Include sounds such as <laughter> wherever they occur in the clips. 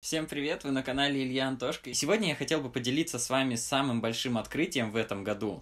Всем привет, вы на канале Илья Антошка. И сегодня я хотел бы поделиться с вами самым большим открытием в этом году,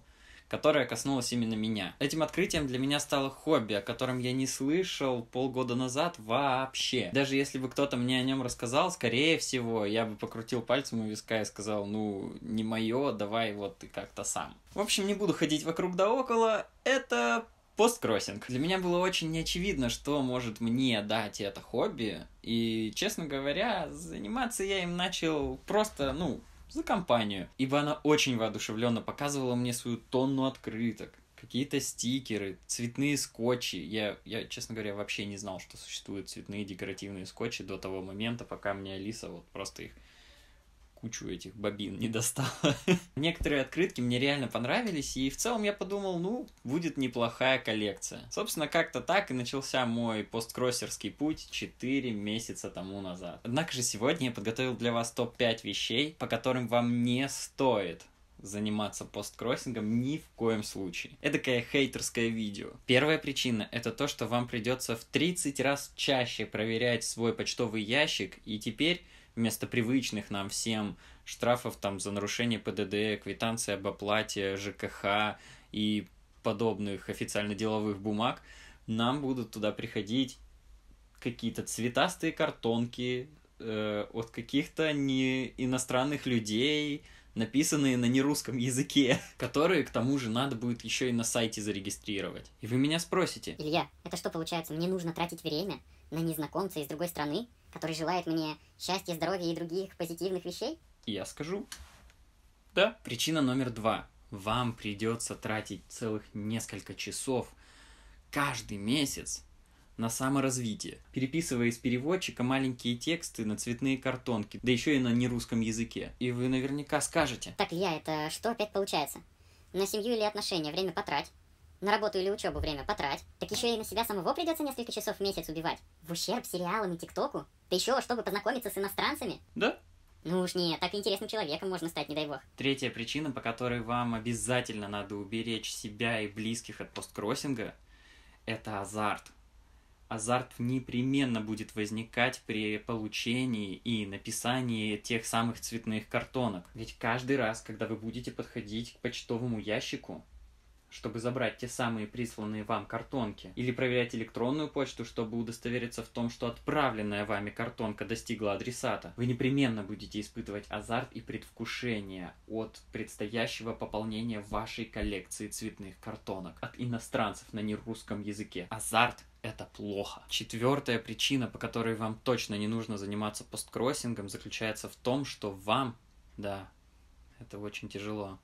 которое коснулось именно меня. Этим открытием для меня стало хобби, о котором я не слышал полгода назад вообще. Даже если бы кто-то мне о нем рассказал, скорее всего, я бы покрутил пальцем у виска и сказал, ну, не мое, давай вот ты как-то сам. В общем, не буду ходить вокруг да около, это посткроссинг. Для меня было очень неочевидно, что может мне дать это хобби. И, честно говоря, заниматься я им начал просто, ну, за компанию. Ибо она очень воодушевленно показывала мне свою тонну открыток, какие-то стикеры, цветные скотчи. Я, я, честно говоря, вообще не знал, что существуют цветные декоративные скотчи до того момента, пока мне Алиса вот просто их кучу этих бобин не достала. <laughs> Некоторые открытки мне реально понравились, и в целом я подумал, ну, будет неплохая коллекция. Собственно, как-то так и начался мой посткроссерский путь 4 месяца тому назад. Однако же сегодня я подготовил для вас топ-5 вещей, по которым вам не стоит заниматься посткроссингом ни в коем случае. это Эдакое хейтерское видео. Первая причина — это то, что вам придется в 30 раз чаще проверять свой почтовый ящик, и теперь вместо привычных нам всем штрафов там за нарушение ПДД, квитанции об оплате, ЖКХ и подобных официально-деловых бумаг, нам будут туда приходить какие-то цветастые картонки э, от каких-то не иностранных людей, написанные на нерусском языке, <laughs> которые, к тому же, надо будет еще и на сайте зарегистрировать. И вы меня спросите. Илья, это что получается, мне нужно тратить время на незнакомца из другой страны, который желает мне счастья, здоровья и других позитивных вещей? Я скажу. Да. Причина номер два. Вам придется тратить целых несколько часов каждый месяц на саморазвитие, переписывая из переводчика маленькие тексты на цветные картонки, да еще и на нерусском языке. И вы наверняка скажете. Так я это что опять получается? На семью или отношения время потрать, на работу или учебу время потрать, так еще и на себя самого придется несколько часов в месяц убивать. В ущерб сериалам и ТикТоку? Да еще, чтобы познакомиться с иностранцами? Да. Ну уж нет, так интересным человеком можно стать, не дай бог. Третья причина, по которой вам обязательно надо уберечь себя и близких от посткроссинга, это азарт. Азарт непременно будет возникать при получении и написании тех самых цветных картонок. Ведь каждый раз, когда вы будете подходить к почтовому ящику, чтобы забрать те самые присланные вам картонки, или проверять электронную почту, чтобы удостовериться в том, что отправленная вами картонка достигла адресата, вы непременно будете испытывать азарт и предвкушение от предстоящего пополнения вашей коллекции цветных картонок от иностранцев на нерусском языке. Азарт это плохо. Четвертая причина, по которой вам точно не нужно заниматься посткроссингом, заключается в том, что вам, да, это очень тяжело,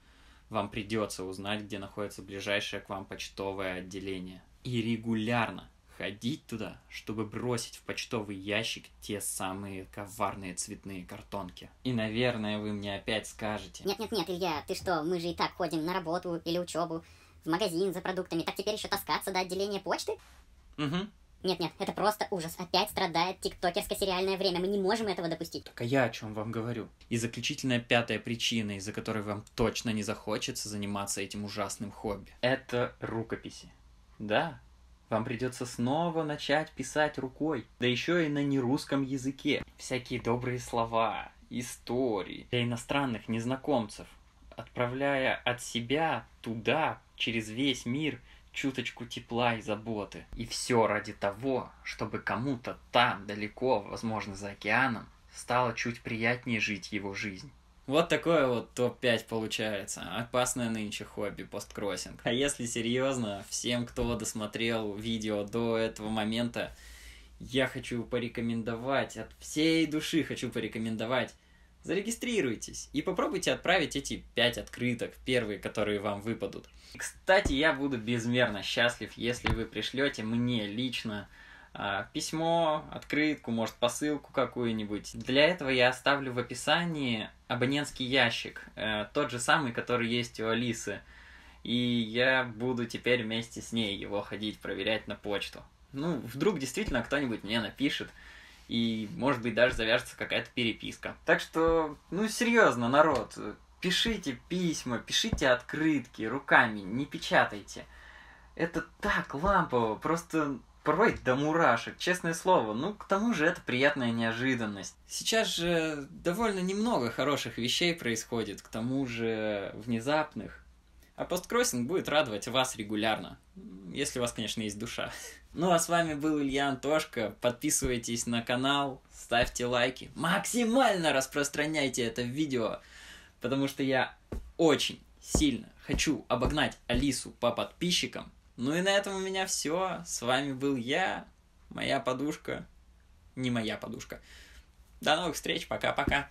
вам придется узнать, где находится ближайшее к вам почтовое отделение. И регулярно ходить туда, чтобы бросить в почтовый ящик те самые коварные цветные картонки. И, наверное, вы мне опять скажете. Нет-нет-нет, Илья, ты что, мы же и так ходим на работу или учебу, в магазин за продуктами, так теперь еще таскаться до отделения почты? Угу, нет-нет, это просто ужас. Опять страдает тиктокерское сериальное время. Мы не можем этого допустить. Так а я о чем вам говорю? И заключительная пятая причина, из-за которой вам точно не захочется заниматься этим ужасным хобби. Это рукописи. Да, вам придется снова начать писать рукой, да еще и на нерусском языке. Всякие добрые слова, истории для иностранных незнакомцев, отправляя от себя туда, через весь мир, чуточку тепла и заботы. И все ради того, чтобы кому-то там, далеко, возможно, за океаном, стало чуть приятнее жить его жизнь. Вот такое вот топ-5 получается. Опасное нынче хобби посткроссинг. А если серьезно, всем, кто досмотрел видео до этого момента, я хочу порекомендовать, от всей души хочу порекомендовать зарегистрируйтесь и попробуйте отправить эти 5 открыток, первые, которые вам выпадут. Кстати, я буду безмерно счастлив, если вы пришлете мне лично э, письмо, открытку, может посылку какую-нибудь. Для этого я оставлю в описании абонентский ящик, э, тот же самый, который есть у Алисы. И я буду теперь вместе с ней его ходить проверять на почту. Ну, вдруг действительно кто-нибудь мне напишет, и, может быть, даже завяжется какая-то переписка. Так что, ну, серьезно, народ, пишите письма, пишите открытки руками, не печатайте. Это так лампово, просто порой до мурашек, честное слово. Ну, к тому же это приятная неожиданность. Сейчас же довольно немного хороших вещей происходит, к тому же внезапных. А посткроссинг будет радовать вас регулярно, если у вас, конечно, есть душа. <laughs> Ну а с вами был Илья Антошка. Подписывайтесь на канал, ставьте лайки, максимально распространяйте это видео, потому что я очень сильно хочу обогнать Алису по подписчикам. Ну и на этом у меня все. С вами был я, моя подушка, не моя подушка. До новых встреч, пока-пока.